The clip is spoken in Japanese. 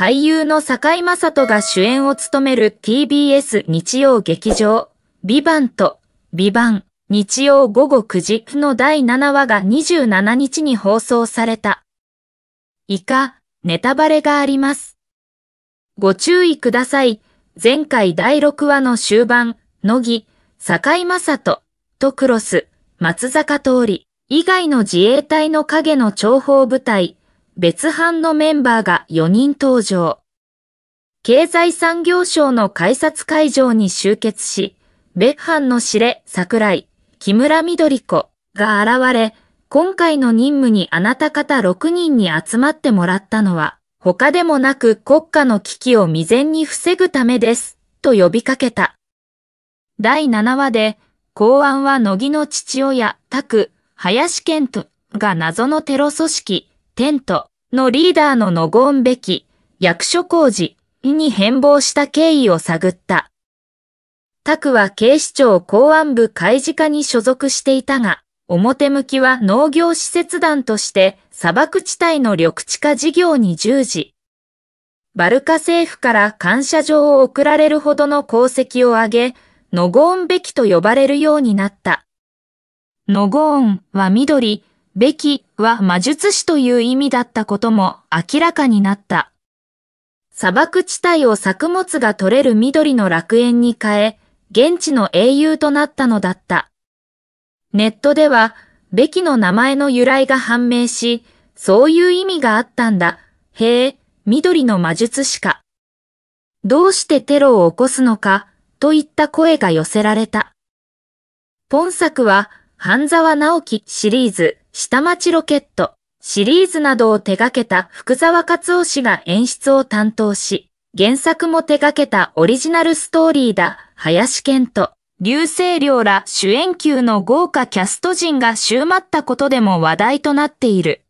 俳優の坂井正人が主演を務める TBS 日曜劇場、ビバンと、ビバン、日曜午後9時の第7話が27日に放送された。以下、ネタバレがあります。ご注意ください。前回第6話の終盤、乃木、坂井正人、とクロス、松坂通り、以外の自衛隊の影の諜報部隊、別班のメンバーが4人登場。経済産業省の改札会場に集結し、別班の司令、桜井、木村緑子が現れ、今回の任務にあなた方6人に集まってもらったのは、他でもなく国家の危機を未然に防ぐためです、と呼びかけた。第7話で、公安は乃木の父親、拓、林健人が謎のテロ組織、テントのリーダーのノゴンべき役所工事に変貌した経緯を探った。タクは警視庁公安部開示課に所属していたが、表向きは農業施設団として砂漠地帯の緑地化事業に従事。バルカ政府から感謝状を贈られるほどの功績を挙げ、ノゴーンべきと呼ばれるようになった。ノゴーンは緑、べきは魔術師という意味だったことも明らかになった。砂漠地帯を作物が取れる緑の楽園に変え、現地の英雄となったのだった。ネットでは、べきの名前の由来が判明し、そういう意味があったんだ。へえ、緑の魔術師か。どうしてテロを起こすのか、といった声が寄せられた。本作は、半沢直樹シリーズ下町ロケットシリーズなどを手掛けた福沢克夫氏が演出を担当し、原作も手掛けたオリジナルストーリーだ林健と流星涼ら主演級の豪華キャスト陣が集まったことでも話題となっている。